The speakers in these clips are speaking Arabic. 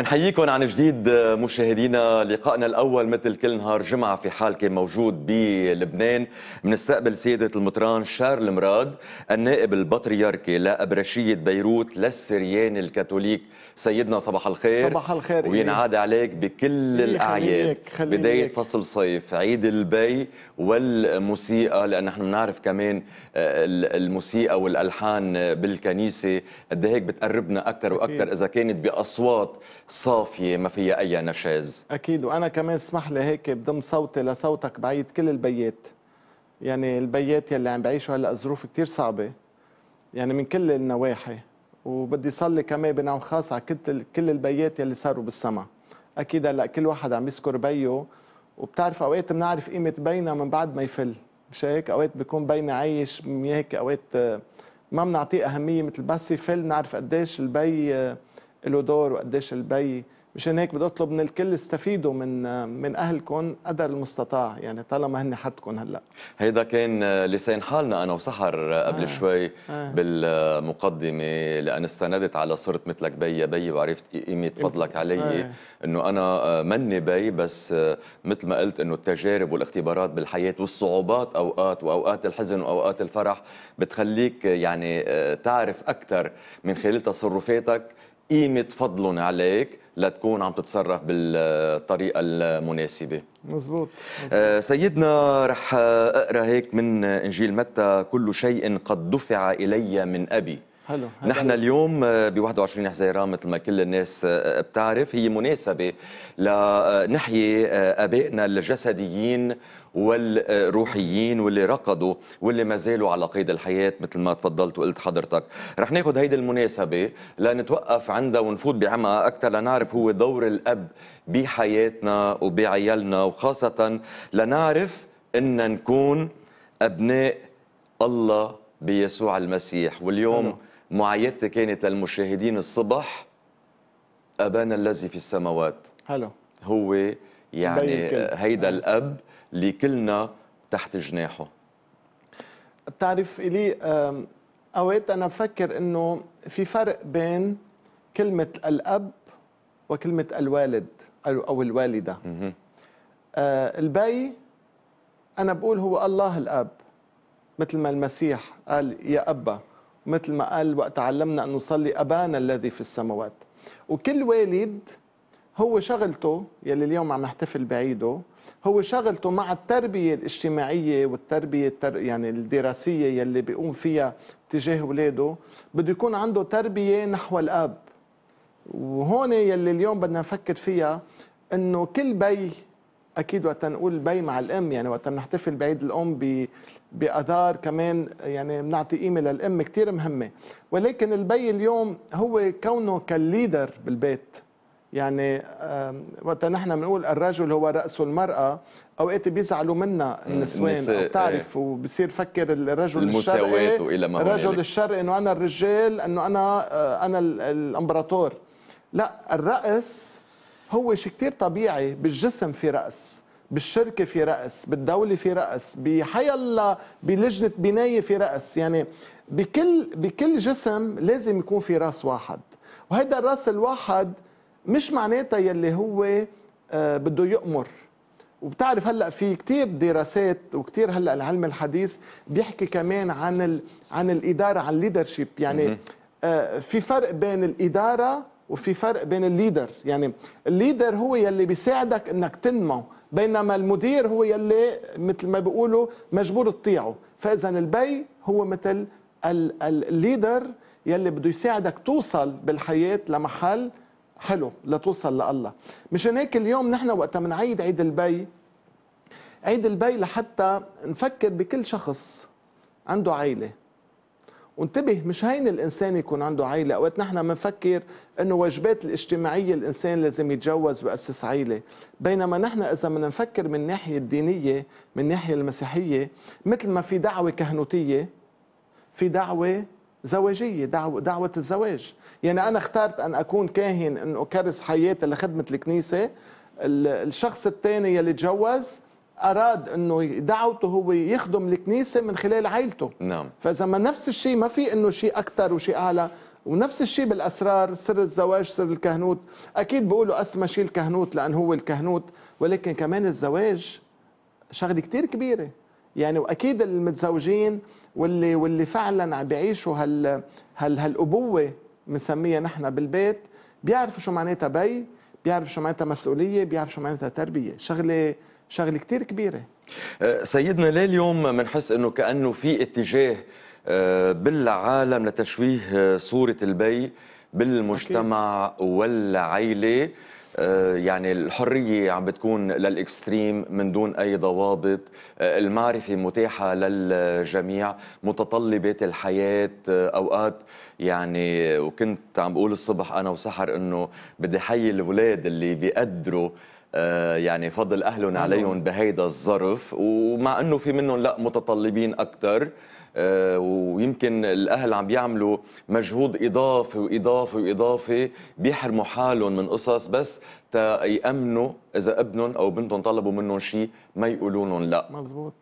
بنحييكم عن جديد مشاهدينا لقائنا الاول مثل كل نهار جمعه في حال كان موجود بلبنان بنستقبل سياده المطران شارل مراد النائب البطريركي لابرشيه بيروت للسريان الكاثوليك سيدنا صباح الخير صباح الخير وينعاد إيه؟ عليك بكل الاعياد بدايه فصل صيف عيد البي والموسيقى لان نحن بنعرف كمان آه، الموسيقى والالحان بالكنيسه قد هيك بتقربنا اكثر واكثر اذا كانت باصوات صافية ما فيها أي نشاز أكيد وأنا كمان اسمح لي هيك بضم صوتي لصوتك بعيد كل البيات يعني البيات يلي عم بعيشوا هلا ظروف كثير صعبة يعني من كل النواحي وبدي صلي كمان بنوع خاص على كل البيات يلي صاروا بالسما أكيد هلا كل واحد عم يذكر بيه وبتعرف أوقات بنعرف قيمة بينا من بعد ما يفل مش هيك أوقات بيكون بينا عايش هيك أوقات آه، ما بنعطيه أهمية مثل بس يفل نعرف قديش البي آه، له دور وقديش البي مشان هيك بدي اطلب من الكل استفيدوا من من اهلكم قدر المستطاع يعني طالما هن حدكم هلا هيدا كان لسان حالنا انا وسحر قبل آه. شوي آه. بالمقدمه لان استندت على صرت مثلك بي يا بي وعرفت قيمه فضلك علي آه. انه انا آه، مني بي بس آه، مثل ما قلت انه التجارب والاختبارات بالحياه والصعوبات اوقات واوقات الحزن واوقات الفرح بتخليك يعني آه، تعرف اكثر من خلال تصرفاتك قيمة فضلهم عليك لتكون عم تتصرف بالطريقة المناسبة مزبوط, مزبوط. آه، سيدنا رح أقرأ هيك من إنجيل متى كل شيء قد دفع إلي من أبي حلو حلو. نحن اليوم ب 21 حزيران مثل ما كل الناس آه، آه، بتعرف هي مناسبه لنحيي آه، ابائنا الجسديين والروحيين واللي رقدوا واللي ما زالوا على قيد الحياة مثل ما تفضلت وقلت حضرتك رح ناخذ هيدي المناسبة لنتوقف عندها ونفوت بعمقها أكثر لنعرف هو دور الأب بحياتنا وبعيالنا وخاصة لنعرف أن نكون أبناء الله بيسوع المسيح واليوم حلو. معايدتي كانت للمشاهدين الصبح أبانا الذي في السماوات هلو. هو يعني هيدا آه. الأب اللي كلنا تحت جناحه بتعرف إلي أوقات أنا بفكر إنه في فرق بين كلمة الأب وكلمة الوالد أو الوالدة آه البي أنا بقول هو الله الأب مثل ما المسيح قال يا أبا مثل ما قال وقت علمنا أن نصلي أبانا الذي في السماوات وكل والد هو شغلته يلي اليوم عم نحتفل بعيده هو شغلته مع التربية الاجتماعية والتربية التر... يعني الدراسية يلي بيقوم فيها تجاه ولاده بده يكون عنده تربية نحو الأب وهون يلي اليوم بدنا نفكر فيها انه كل بي اكيد وقت نقول بي مع الام يعني وقت نحتفل بعيد الام باثار كمان يعني بنعطي قيمه للام كثير مهمه ولكن البي اليوم هو كونه كالليدر بالبيت يعني وقت نحن بنقول الرجل هو راس المراه اوقات بيزعلوا منا النسوان بتعرف ايه وبصير فكر الرجل الشرقي والى ما الرجل الشرقي انه انا الرجال انه انا آه، انا الامبراطور لا الراس هو شيء كثير طبيعي بالجسم في راس بالشركه في راس بالدوله في راس بحيا بلجنه بنايه في راس يعني بكل بكل جسم لازم يكون في راس واحد وهذا الراس الواحد مش معناتها يلي هو آه، بده يأمر وبتعرف هلا في كثير دراسات وكثير هلا العلم الحديث بيحكي كمان عن ال... عن الاداره عن الليدرشيب يعني آه في فرق بين الاداره وفي فرق بين الليدر يعني الليدر هو يلي بيساعدك انك تنمو بينما المدير هو يلي مثل ما بيقولوا مجبور تطيعه فاذا البي هو مثل الليدر يلي بده يساعدك توصل بالحياه لمحل حلو لتوصل لله مشان هيك اليوم نحن وقت بنعيد عيد البي عيد البي لحتى نفكر بكل شخص عنده عائله وانتبه مش هين الانسان يكون عنده عائله اوقات نحن بنفكر انه واجبات الاجتماعيه الانسان لازم يتجوز وياسس عائله بينما نحن اذا بدنا نفكر من الناحيه الدينيه من الناحيه المسيحيه مثل ما في دعوه كهنوتيه في دعوه زواجية دعوة, دعوة الزواج يعني أنا اخترت أن أكون كاهن أن أكرس حياتي لخدمة الكنيسة الشخص الثاني يلي تجوز اراد انه دعوته هو يخدم الكنيسه من خلال عائلته نعم فاذا ما نفس الشيء ما في انه شيء اكثر وشيء اعلى ونفس الشيء بالاسرار سر الزواج سر الكهنوت اكيد بيقولوا اسمى شيء الكهنوت لان هو الكهنوت ولكن كمان الزواج شغله كثير كبيره يعني واكيد المتزوجين واللي واللي فعلا عم بيعيشوا هال هال هالابوه بنسميها نحن بالبيت بيعرفوا شو معناتها بي بيعرفوا شو معناتها مسؤوليه بيعرفوا شو معناتها تربيه شغله شغله كتير كبيره أه، سيدنا ليه اليوم بنحس انه كانه في اتجاه أه، بالعالم لتشويه أه، صوره البي بالمجتمع والعيله يعني الحرية عم بتكون للإكستريم من دون أي ضوابط المعرفة متاحة للجميع متطلبات الحياة أوقات يعني وكنت عم بقول الصبح أنا وسحر أنه بدي حي الأولاد اللي بيقدروا آه، يعني فضل أهل نعم. عليهم بهيدا الظرف ومع أنه في منهم لا متطلبين أكثر آه، ويمكن الأهل عم بيعملوا مجهود إضافي وإضافي وإضافي بيحرموا حالهم من قصص بس تا يأمنوا إذا ابنهم أو بنتهم طلبوا منهم شيء ما يقولوا لهم لا مزبوط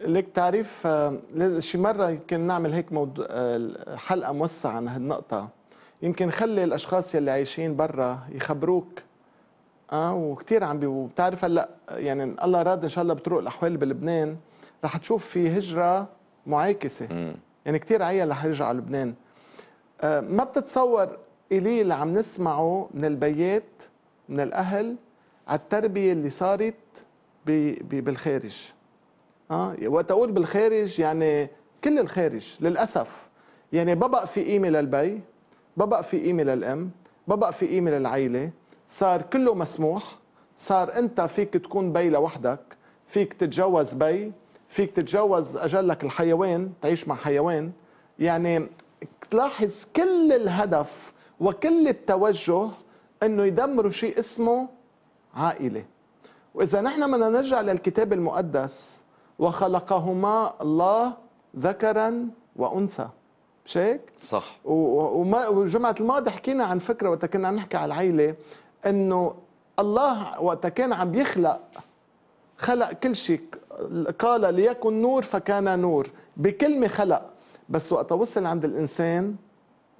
لك تعريف آه، شي مرة يمكن نعمل هيك حلقة موسعة عن هالنقطة يمكن خلي الأشخاص يلي عايشين برا يخبروك اه وكثير عم بتعرف هلا يعني الله راد ان شاء الله بطرق الاحوال بلبنان رح تشوف في هجره معاكسه مم. يعني كثير عيال رح يرجعوا لبنان آه ما بتتصور الي اللي عم نسمعه من البيات من الاهل على التربيه اللي صارت بي بي بالخارج اه وقت اقول بالخارج يعني كل الخارج للاسف يعني ببقى في قيمه للبي ببقى في قيمه للام ببقى في قيمه للعيله صار كله مسموح صار انت فيك تكون بي لوحدك فيك تتجوز بي فيك تتجوز اجلك الحيوان تعيش مع حيوان يعني تلاحظ كل الهدف وكل التوجه انه يدمروا شيء اسمه عائله واذا نحن بدنا نرجع للكتاب المقدس وخلقهما الله ذكرا وانثى مش هيك؟ صح وجمعة الماضي حكينا عن فكرة وقت كنا عم نحكي على العيلة انه الله وقت كان عم يخلق خلق كل شيء قال ليكن نور فكان نور بكلمه خلق بس وقت وصل عند الانسان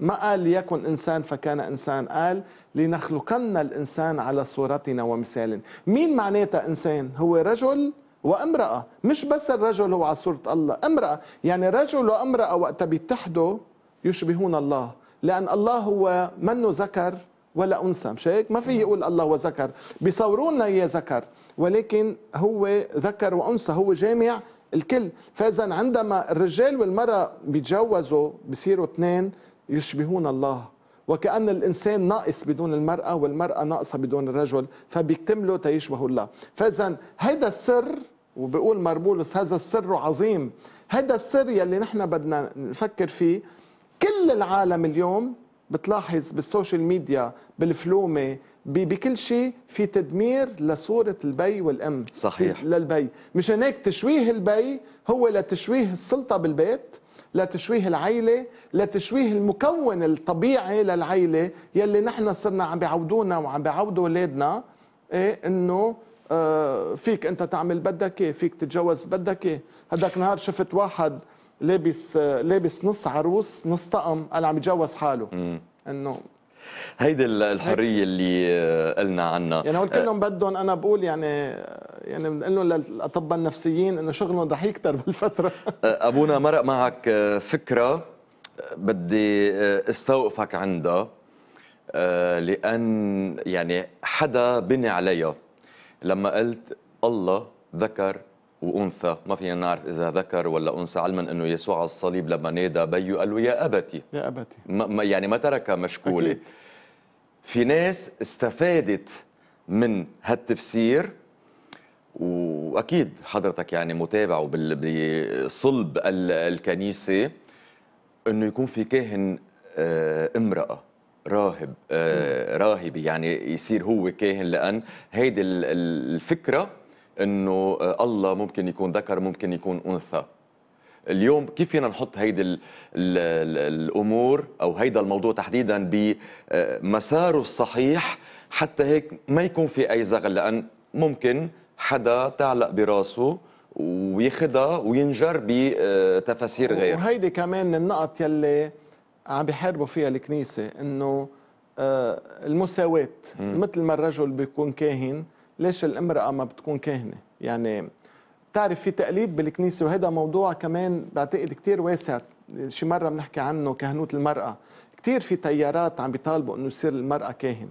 ما قال ليكن انسان فكان انسان قال لنخلقن الانسان على صورتنا ومثالنا مين معناتها انسان هو رجل وامراه مش بس الرجل هو على صوره الله امراه يعني رجل وامراه وقت بيتحدوا يشبهون الله لان الله هو منه ذكر ولا انثى مش هيك ما في نعم. يقول الله وذكر بيصوروا لنا اياه ذكر ولكن هو ذكر وانثى هو جامع الكل فاذا عندما الرجال والمراه بيتجوزوا بصيروا اثنين يشبهون الله وكأن الإنسان ناقص بدون المرأة والمرأة ناقصة بدون الرجل فبيكتملوا تيشبهوا الله فإذا هذا السر وبقول مربولوس هذا السر عظيم هذا السر يلي نحن بدنا نفكر فيه كل العالم اليوم بتلاحظ بالسوشيال ميديا بالفلومه بكل شيء في تدمير لصوره البي والام صحيح للبي مشان هيك تشويه البي هو لتشويه السلطه بالبيت لتشويه العيلة لتشويه المكون الطبيعي للعيلة يلي نحن صرنا عم بيعودونا وعم بيعودوا أولادنا إيه إنه آه، فيك أنت تعمل بدك إيه، فيك تتجوز بدك إيه. هداك نهار شفت واحد لابس لابس نص عروس نص طقم قال عم يتجوز حاله انه هيدي الحريه اللي قلنا عنها يعني هول آه. كلهم بدهم انا بقول يعني يعني بنقول لهم للاطباء النفسيين انه شغلهم رح يكتر بالفتره آه، ابونا مرق معك آه، فكره بدي استوقفك عندها لان يعني حدا بني عليها لما قلت الله ذكر وانثى ما فينا نعرف اذا ذكر ولا انثى علما انه يسوع على الصليب لما نادى بيو قال له يا ابتي يا ابتي ما يعني ما تركها مشكوله أكيد. في ناس استفادت من هالتفسير واكيد حضرتك يعني متابع بصلب الكنيسه انه يكون في كاهن آه، امراه راهب آه، راهبي يعني يصير هو كاهن لان هيدي الفكره انه آه، الله ممكن يكون ذكر ممكن يكون انثى اليوم كيف فينا نحط هيدي الامور او هيدا الموضوع تحديدا بمساره آه، الصحيح حتى هيك ما يكون في اي زغل لان ممكن حدا تعلق براسه وياخذها وينجر بتفاسير آه، غير وهيدي كمان من النقط يلي عم بيحاربوا فيها الكنيسه انه المساواه مثل ما الرجل بيكون كاهن ليش الامرأة ما بتكون كاهنة يعني بتعرف في تقليد بالكنيسة وهذا موضوع كمان بعتقد كتير واسع شي مرة بنحكي عنه كهنوت المرأة كتير في تيارات عم بيطالبوا أنه يصير المرأة كاهن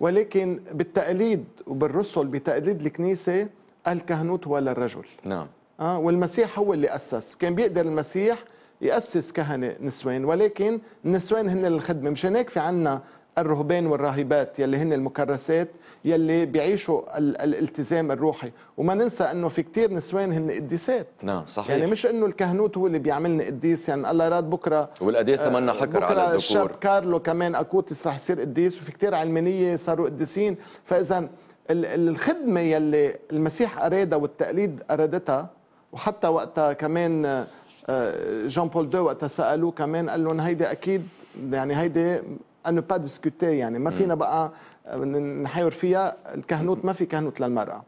ولكن بالتقليد وبالرسل بتقليد الكنيسة الكهنوت هو للرجل نعم آه والمسيح هو اللي أسس كان بيقدر المسيح يأسس كهنة نسوان ولكن النسوان هن الخدمة مشان هيك في عنا الرهبان والراهبات يلي هن المكرسات يلي بيعيشوا الالتزام الروحي وما ننسى انه في كتير نسوان هن قديسات نعم صحيح يعني مش انه الكهنوت هو اللي بيعملنا قديس يعني الله راد بكره والقديسه منا آه، حكر على الذكور الشاب كارلو كمان اكوتس رح يصير قديس وفي كتير علمانيه صاروا قديسين فاذا الخدمه يلي المسيح ارادها والتقليد ارادتها وحتى وقتها كمان آه، جان بول دو وقتها سالوه كمان قال لهم هيدي اكيد يعني هيدي انه با ديسكوتي يعني ما فينا بقى آه، نحاور فيها الكهنوت ما في كهنوت للمراه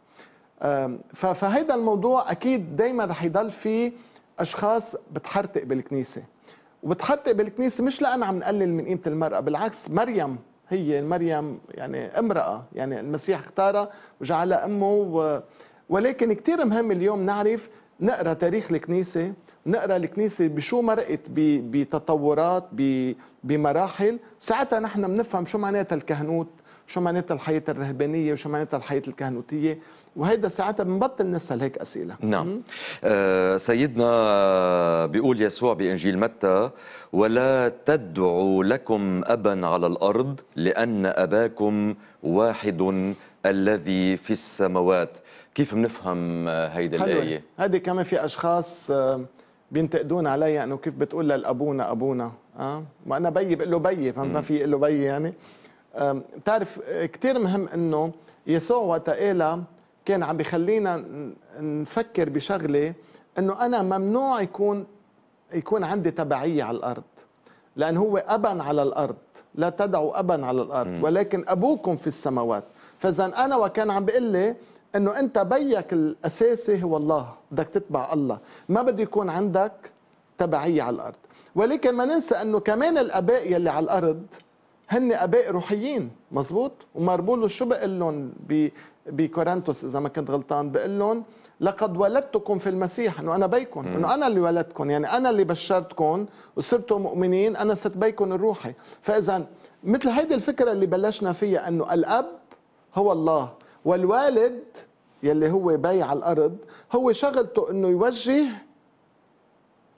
فهيدا الموضوع اكيد دائما رح يضل في اشخاص بتحرتق بالكنيسه وبتحرتق بالكنيسه مش لان عم نقلل من قيمه المراه بالعكس مريم هي مريم يعني امراه يعني المسيح اختارها وجعلها امه ولكن كثير مهم اليوم نعرف نقرا تاريخ الكنيسه نقرا الكنيسه بشو مرقت بتطورات بمراحل ساعتها نحن بنفهم شو معناتها الكهنوت شو معناتها الحياه الرهبانيه وشو معناتها الحياه الكهنوتيه وهيدا ساعتها بنبطل نسأل هيك أسئلة نعم آه سيدنا بيقول يسوع بإنجيل متى ولا تدعوا لكم أبا على الأرض لأن أباكم واحد الذي في السماوات كيف بنفهم آه، هيدي الآية؟ هذه كمان في أشخاص آه بينتقدون علي انه يعني كيف بتقول للابونا ابونا اه ما انا بيي بقول له بيي فما ما في له بيي يعني بتعرف كثير مهم انه يسوع وقت كان عم بخلينا نفكر بشغله انه انا ممنوع يكون يكون عندي تبعيه على الارض لان هو ابا على الارض لا تدعوا ابا على الارض ولكن ابوكم في السماوات فاذا انا وكان عم بيقول لي انه انت بيك الاساسي هو الله بدك تتبع الله ما بده يكون عندك تبعيه على الارض ولكن ما ننسى انه كمان الاباء يلي على الارض هن اباء روحيين مزبوط وماربولو شو بقول لهم بكورنثوس اذا ما كنت غلطان بقول لهم لقد ولدتكم في المسيح انه انا بيكم انه انا اللي ولدتكم يعني انا اللي بشرتكم وصرتوا مؤمنين انا صرت بيكم الروحي فاذا مثل هيدي الفكره اللي بلشنا فيها انه الاب هو الله والوالد يلي هو بيع الارض هو شغلته انه يوجه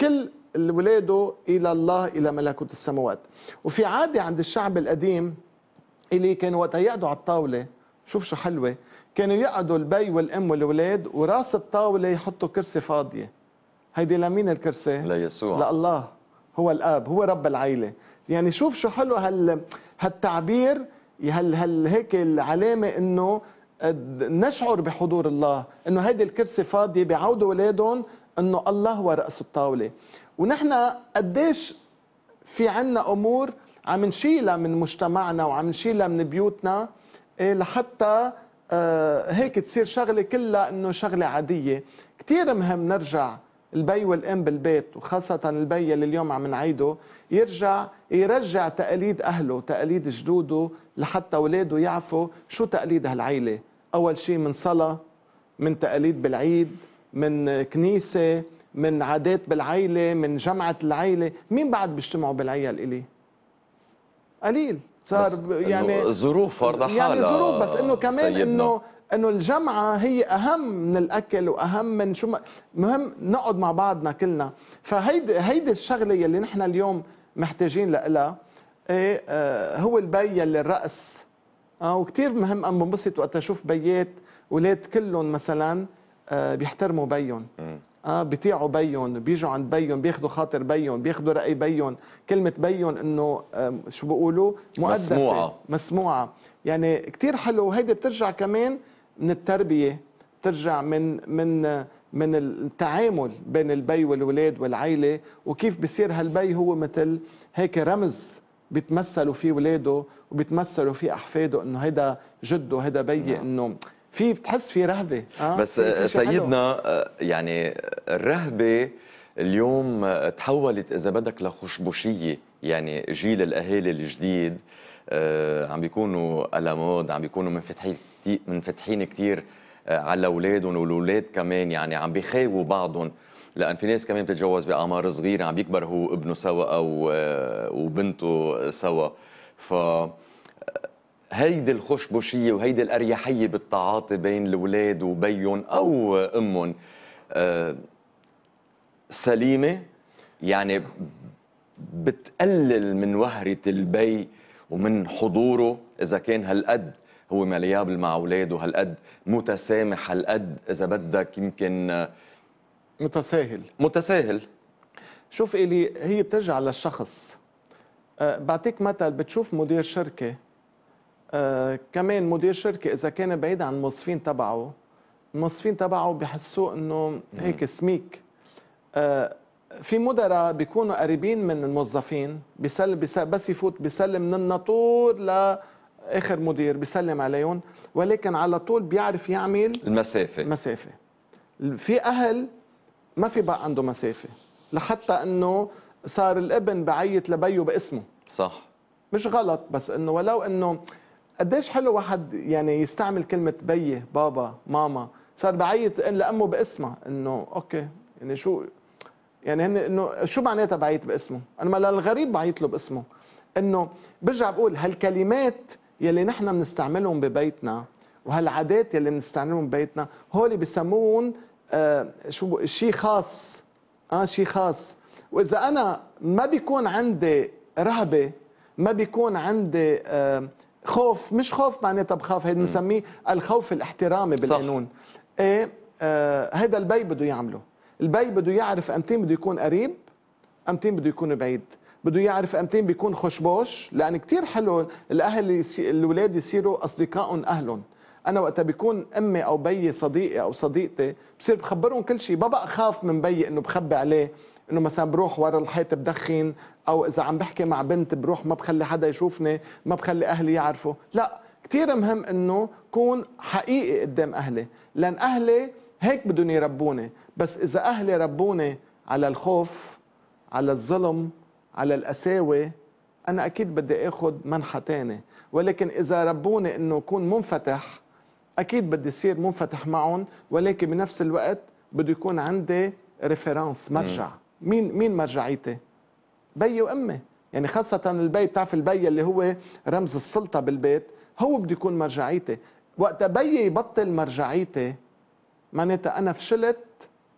كل الولاده الى الله الى ملكوت السماوات وفي عاده عند الشعب القديم اللي كانوا وقت يقعدوا على الطاوله شوف شو حلوه كانوا يقعدوا البي والام والولاد وراس الطاوله يحطوا كرسي فاضيه هيدي لمين الكرسي ليسوع لله هو الاب هو رب العيله يعني شوف شو حلو هال هالتعبير هال هيك العلامه انه نشعر بحضور الله انه هيدي الكرسي فاضيه بيعودوا اولادهم انه الله هو راس الطاوله ونحن قديش في عنا امور عم نشيلها من مجتمعنا وعم نشيلها من بيوتنا إيه، لحتى آه، هيك تصير شغله كلها انه شغله عاديه كثير مهم نرجع البي والام بالبيت وخاصه البي اللي اليوم عم نعيده يرجع يرجع تقاليد اهله تقاليد جدوده لحتى اولاده يعرفوا شو تقاليد هالعيله أول شيء من صلاة من تقاليد بالعيد من كنيسة من عادات بالعيلة من جمعة العيلة مين بعد بيجتمعوا بالعيال إلي قليل صار يعني ظروف فرض يعني حالها يعني ظروف بس انه كمان انه انه الجمعه هي اهم من الاكل واهم من شو مهم نقعد مع بعضنا كلنا فهيدي هيدي الشغله يلي نحن اليوم محتاجين لها إيه آه، هو البي يلي الراس آه وكثير مهم انا بنبسط وقت أشوف بيات أولاد كلهم مثلا آه، بيحترموا بيهم اه بيطيعوا بيهم بيجوا عند بيهم بياخذوا خاطر بيهم بياخذوا راي بيهم كلمه بيهم انه آه، شو بيقولوا مقدسه مسموعه مسموعه يعني كثير حلو وهيدي بترجع كمان من التربيه بترجع من من من التعامل بين البي والولاد والعيله وكيف بصير هالبي هو مثل هيك رمز بيتمثلوا فيه ولاده وبيتمثلوا فيه احفاده انه هيدا جده هيدا بيي نعم. انه في بتحس في رهبه آه؟ بس سيدنا آه، يعني الرهبه اليوم آه، تحولت اذا بدك لخشبوشيه يعني جيل الاهالي الجديد آه، عم بيكونوا على مود عم بيكونوا منفتحين منفتحين كثير على اولادهم والاولاد كمان يعني عم بيخاوا بعضهم لان في ناس كمان بتتجوز باعمار صغيره عم يكبر هو ابنه سوا او آه، وبنته سوا ف هيدي الخشبشيه وهيدي الاريحيه بالتعاطي بين الاولاد وبين او امهم آه، سليمه يعني بتقلل من وهره البي ومن حضوره اذا كان هالقد هو مليابل مع اولاده هالقد متسامح هالقد اذا بدك يمكن آه، متساهل متساهل شوف إلي هي بترجع للشخص أه بعطيك مثل بتشوف مدير شركة أه كمان مدير شركة إذا كان بعيد عن الموظفين تبعه الموظفين تبعه بحسوا إنه هيك سميك أه في مدراء بيكونوا قريبين من الموظفين بيسلم بس يفوت بيسلم من الناطور لاخر مدير بيسلم عليهم ولكن على طول بيعرف يعمل المسافه مسافه في اهل ما في بقى عنده مسافه لحتى انه صار الابن بعيط لبيه باسمه صح مش غلط بس انه ولو انه قديش حلو واحد يعني يستعمل كلمه بيه بابا ماما صار بعيط لامه باسمها انه اوكي يعني شو يعني هن انه شو معناتها بعيط باسمه؟ انا ما للغريب بعيط له باسمه انه برجع بقول هالكلمات يلي نحن بنستعملهم ببيتنا وهالعادات يلي بنستعملهم ببيتنا هول بسموهم آه، شو شيء خاص اه شيء خاص واذا انا ما بيكون عندي رهبه ما بيكون عندي آه، خوف مش خوف معناتها بخاف هيدا بنسميه الخوف الاحترامي بالقانون ايه هذا آه، البي بده يعمله البي بده يعرف امتين بده يكون قريب امتين بده يكون بعيد بده يعرف امتين بيكون خشبوش لان كثير حلو الاهل الاولاد يصيروا اصدقائهم اهلهم انا وقتها بيكون امي او بيي صديقي او صديقتي بصير بخبرهم كل شيء بابا خاف من بيي انه بخبي عليه انه مثلا بروح ورا الحيط بدخن او اذا عم بحكي مع بنت بروح ما بخلي حدا يشوفني ما بخلي اهلي يعرفوا لا كثير مهم انه كون حقيقي قدام اهلي لان اهلي هيك بدهم يربوني بس اذا اهلي ربوني على الخوف على الظلم على القساوه انا اكيد بدي اخذ منحى تاني ولكن اذا ربوني انه اكون منفتح اكيد بدي صير منفتح معهم ولكن بنفس الوقت بده يكون عندي ريفرنس مرجع مين مين مرجعيتي بيي وامي يعني خاصة البي بتعرف البي اللي هو رمز السلطة بالبيت هو بده يكون مرجعيتي وقت بيي يبطل مرجعيتي معناتها أنا فشلت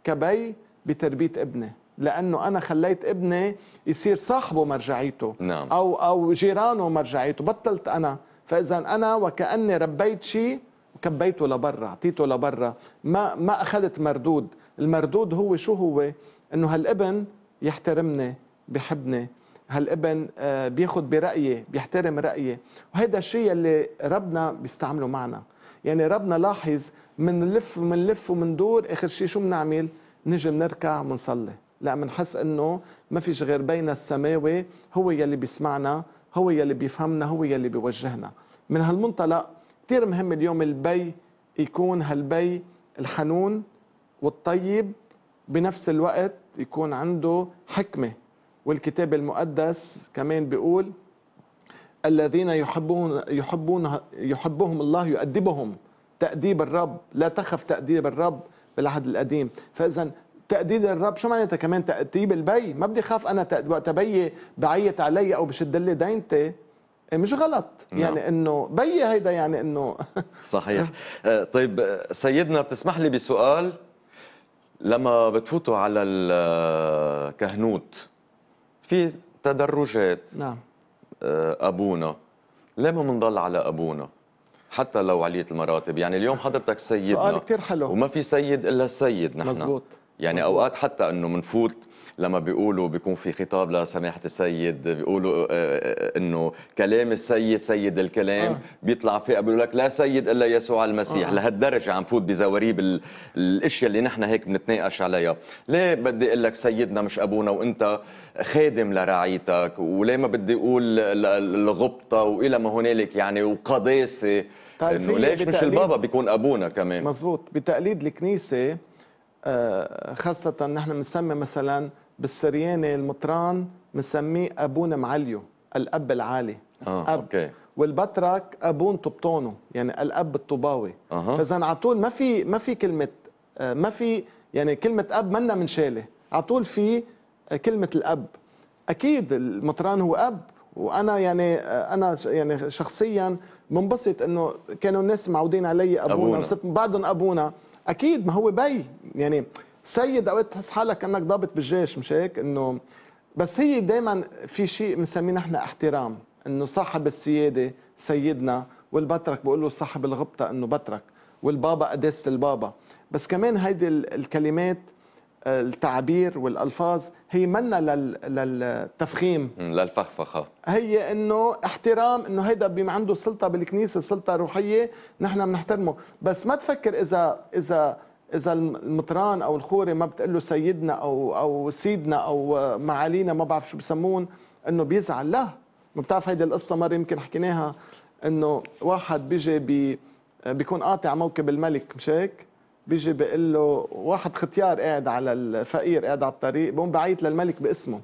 كبي بتربية ابني لأنه أنا خليت ابني يصير صاحبه مرجعيته نعم. أو أو جيرانه مرجعيته بطلت أنا فإذا أنا وكأني ربيت شيء كبيته لبرا اعطيته لبرا ما ما اخذت مردود المردود هو شو هو انه هالابن يحترمني بحبني هالابن آه، بياخد برايي بيحترم رايي وهذا الشيء اللي ربنا بيستعمله معنا يعني ربنا لاحظ منلف ومنلف ومندور اخر شيء شو بنعمل نجي بنركع بنصلي لا بنحس انه ما فيش غير بين السماوي هو يلي بيسمعنا هو يلي بيفهمنا هو يلي بيوجهنا من هالمنطلق كثير مهم اليوم البي يكون هالبي الحنون والطيب بنفس الوقت يكون عنده حكمة والكتاب المقدس كمان بيقول الذين يحبون يحبون يحبهم الله يؤدبهم تأديب الرب لا تخف تأديب الرب بالعهد القديم فإذا تأديب الرب شو معناتها كمان تأديب البي ما بدي خاف أنا وقت بيي بعيط علي أو بشد لي دينتي إيه، مش غلط نعم. يعني نعم. انه بي هيدا يعني انه صحيح آه، طيب سيدنا بتسمح لي بسؤال لما بتفوتوا على الكهنوت آه، في تدرجات نعم آه، ابونا ليه ما بنضل على ابونا حتى لو عليت المراتب يعني اليوم حضرتك سيدنا سؤال كثير حلو وما في سيد الا سيد نحن مزبوط يعني اوقات حتى انه بنفوت لما بيقولوا بيكون في خطاب لسماحه السيد بيقولوا آه، آه، انه كلام السيد سيد الكلام آه. بيطلع فيه بيقول لك لا سيد الا يسوع المسيح آه. لهالدرجه عم فوت بزواريب الاشياء اللي نحن هيك بنتناقش عليها ليه بدي اقول لك سيدنا مش ابونا وانت خادم لرعيتك وليه ما بدي اقول الغبطه والى ما هنالك يعني وقداسه طيب انه ليش مش البابا بيكون ابونا كمان مزبوط بتقليد الكنيسه آه، خاصة نحن بنسمي مثلا بالسرياني المطران بنسميه أبونا معليو الأب العالي آه، أب أوكي. والبطرك أبون طبطونه يعني الأب الطوباوي آه. فإذا على طول ما في ما في كلمة آه، ما في يعني كلمة أب منا شالة على طول في آه، كلمة الأب أكيد المطران هو أب وانا يعني انا يعني شخصيا منبسط انه كانوا الناس معودين علي ابونا, أبونا. وصرت بعدهم ابونا اكيد ما هو بي يعني سيد اوقات تحس حالك كانك ضابط بالجيش مش هيك انه بس هي دائما في شيء بنسميه نحن احترام انه صاحب السياده سيدنا والبترك بقول له صاحب الغبطه انه بترك والبابا قداسه البابا بس كمان هيدي الكلمات التعبير والالفاظ هي منا للتفخيم للفخفخه هي انه احترام انه هيدا بما عنده سلطه بالكنيسه سلطه روحيه نحن بنحترمه بس ما تفكر اذا اذا اذا المطران او الخوري ما بتقول له سيدنا او او سيدنا او معالينا ما بعرف شو بسمون انه بيزعل لا ما بتعرف هيدي القصه مره يمكن حكيناها انه واحد بيجي بي بيكون قاطع موكب الملك مش هيك؟ بيجي بقول له واحد ختيار قاعد على الفقير قاعد على الطريق بقوم بعيط للملك باسمه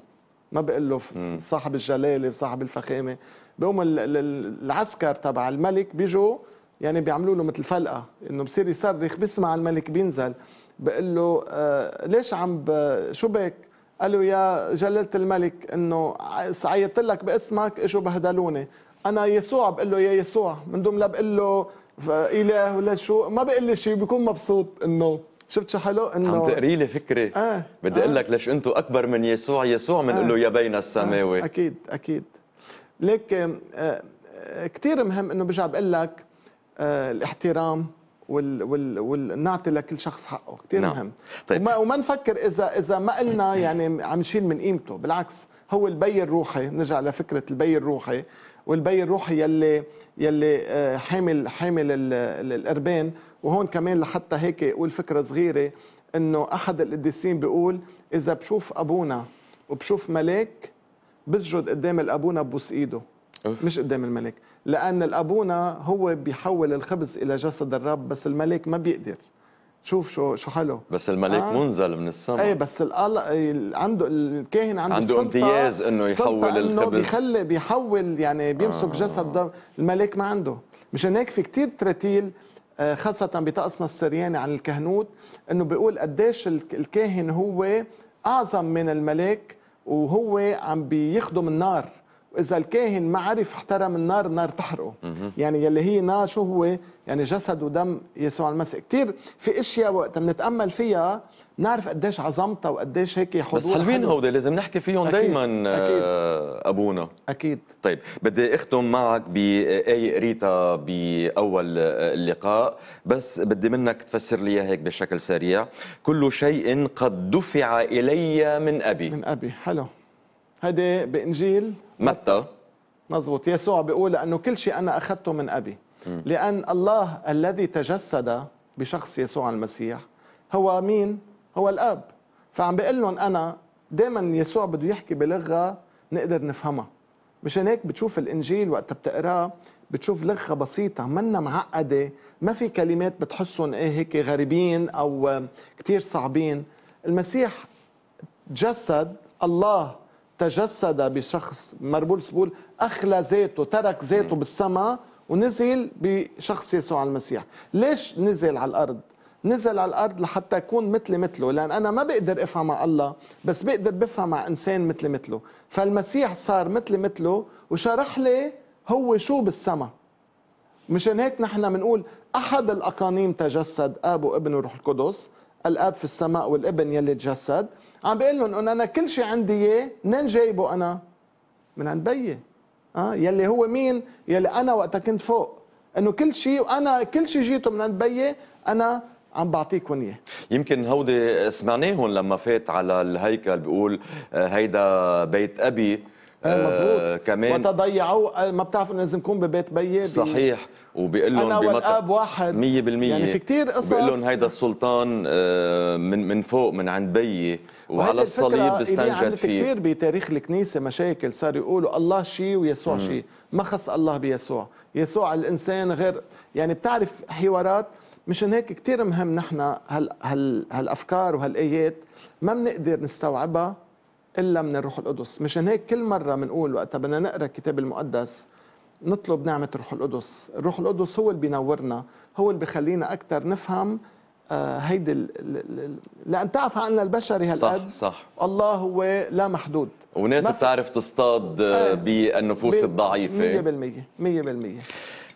ما بقول له صاحب الجلاله صاحب الفخامه بقوم العسكر تبع الملك بيجوا يعني بيعملوا له مثل فلقه انه بصير يصرخ بيسمع الملك بينزل بقول له آه ليش عم شو بك؟ قال له يا جلاله الملك انه عيطت لك باسمك اجوا بهدلوني انا يسوع بقول له يا يسوع من دون لا بقول له فاله ولا شو ما بقول لي شيء بكون مبسوط انه شفت شو حلو انه عم تقري لي فكره آه. بدي اقول آه. لك ليش انتم اكبر من يسوع يسوع بنقول آه. له يا بين السماوي آه. اكيد اكيد ليك آه, آه، كثير مهم انه برجع بقول لك آه الاحترام وال وال والنعطي لكل شخص حقه كثير نعم. مهم طيب. وما, وما نفكر اذا اذا ما قلنا يعني عم نشيل من قيمته بالعكس هو البي الروحي نرجع لفكره البي الروحي والبي الروحي يلي يلي آه، حامل حامل القربان وهون كمان لحتى هيك اقول فكره صغيره انه احد القديسين بيقول اذا بشوف ابونا وبشوف ملاك بسجد قدام الابونا ببوس ايده مش قدام الملاك لان الابونا هو بيحول الخبز الى جسد الرب بس الملاك ما بيقدر شوف شو شو حلو بس الملك آه. منزل من السماء ايه بس القل... إيه، عنده الكاهن عنده عنده امتياز انه يحول الخبز بيخلي بيحول يعني بيمسك آه. جسد الملك ما عنده مشان هيك في كتير تراتيل آه، خاصة بطقسنا السرياني عن الكهنوت انه بيقول قديش الكاهن هو اعظم من الملك وهو عم بيخدم النار واذا الكاهن ما عرف احترم النار النار تحرقه يعني يلي هي نار شو هو يعني جسد ودم يسوع المسيح كثير في اشياء وقت بنتامل فيها بنعرف قديش عظمتها وقديش هيك حضور بس حلوين هودي لازم نحكي فيهم دائما آه، ابونا اكيد طيب بدي اختم معك بايه آه، قريتها باول آه، اللقاء بس بدي منك تفسر لي هيك بشكل سريع كل شيء قد دفع الي من ابي من ابي حلو هذا بانجيل متى مزبوط يسوع بيقول انه كل شيء انا اخذته من ابي لأن الله الذي تجسد بشخص يسوع المسيح هو مين؟ هو الأب فعم بقول لهم أنا دائما يسوع بده يحكي بلغة نقدر نفهمها مشان هيك بتشوف الإنجيل وقت بتقراه بتشوف لغة بسيطة منا معقدة ما في كلمات بتحسهم إيه هيك غريبين أو كتير صعبين المسيح تجسد الله تجسد بشخص مربول سبول أخلى ذاته ترك ذاته بالسماء ونزل بشخص يسوع المسيح ليش نزل على الأرض نزل على الارض لحتى اكون مثلي مثله لان انا ما بقدر افهم مع الله بس بقدر بفهم مع انسان مثلي مثله فالمسيح صار مثلي مثله وشرح لي هو شو بالسما مشان هيك نحن بنقول احد الاقانيم تجسد اب وابن وروح القدس الاب في السماء والابن يلي تجسد عم بيقول لهم انه انا كل شيء عندي اياه منين جايبه انا من عند بيي اه يلي هو مين يلي انا وقتها كنت فوق انه كل شيء وانا كل شيء جيته من عند بيي انا عم بعطيكم اياه يمكن هودي سمعناهم لما فات على الهيكل بيقول آه، هيدا بيت ابي إيه، مزبوط. آه كمان وتضيعوا آه، ما بتعرفوا لازم نكون ببيت بيي صحيح وبيقول لهم انا والاب واحد 100% يعني في كثير قصص بيقول لهم هيدا السلطان آه، من من فوق من عند بيي وعلى الصليب بستنجد فيه كثير بتاريخ الكنيسه مشاكل صار يقولوا الله شيء ويسوع شيء ما خص الله بيسوع يسوع الانسان غير يعني بتعرف حوارات مشان هيك كثير مهم نحن هال هال هالافكار وهالايات ما بنقدر نستوعبها الا من الروح القدس مشان هيك كل مره بنقول وقتها بدنا نقرا الكتاب المقدس نطلب نعمة الروح القدس الروح القدس هو اللي بينورنا هو اللي بخلينا أكثر نفهم آه، هيدي لأن تعرف عقلنا البشري هالقد صح صح الله هو لا محدود وناس بتعرف تصطاد آه, آه، بالنفوس الضعيفة 100% 100%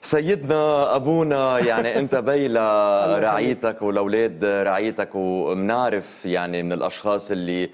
سيدنا ابونا يعني انت بي لرعيتك ولاولاد رعيتك ومنعرف يعني من الاشخاص اللي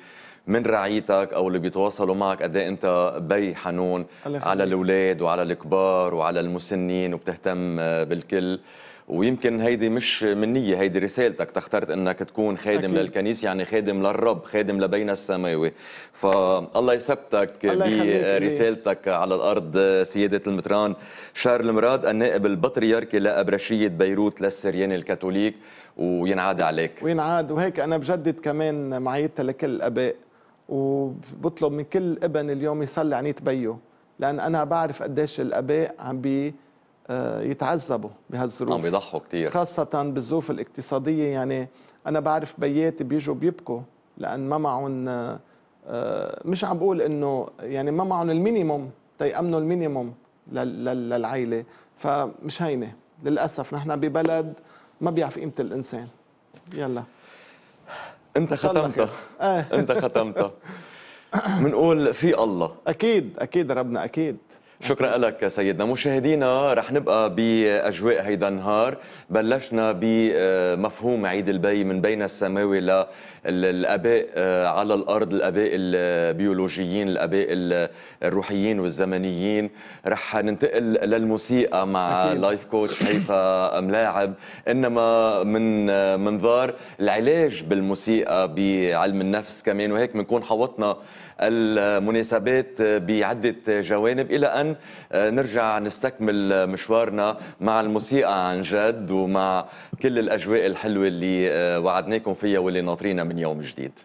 من رعيتك او اللي بيتواصلوا معك قد ايه انت بي حنون على الاولاد وعلى الكبار وعلى المسنين وبتهتم بالكل ويمكن هيدي مش منية هيدي رسالتك تخترت انك تكون خادم أكيد. للكنيسة يعني خادم للرب خادم لبين السماوي فالله يثبتك برسالتك على الارض سيادة المتران شارل مراد النائب البطريركي لابرشية بيروت للسريان الكاثوليك وينعاد عليك وينعاد وهيك انا بجدد كمان معيتها لكل الاباء وبطلب من كل ابن اليوم يصلي عن بيه لان انا بعرف قديش الاباء عم بي آه، يتعذبوا بهالظروف عم بيضحوا كثير خاصه بالظروف الاقتصاديه يعني انا بعرف بياتي بيجوا بيبكوا لان ما معهم آه، آه، مش عم بقول انه يعني ما معهم المينيموم تيأمنوا المينيموم للعائله فمش هينه للاسف نحن ببلد ما بيعرف قيمه الانسان يلا انت ختمتها آه. انت ختمتها بنقول في الله اكيد اكيد ربنا اكيد شكرا لك سيدنا مشاهدينا رح نبقى باجواء هيدا النهار بلشنا بمفهوم عيد البي من بين السماوي للاباء آه، على الارض الاباء البيولوجيين الاباء الروحيين والزمنيين رح ننتقل للموسيقى مع لايف كوتش هيفا ملاعب انما من آه، منظار العلاج بالموسيقى بعلم النفس كمان وهيك بنكون حوطنا المناسبات بعدة جوانب إلى أن آه، نرجع نستكمل مشوارنا مع الموسيقى عن جد ومع كل الأجواء الحلوة اللي آه، وعدناكم فيها واللي ناطرينا من يوم جديد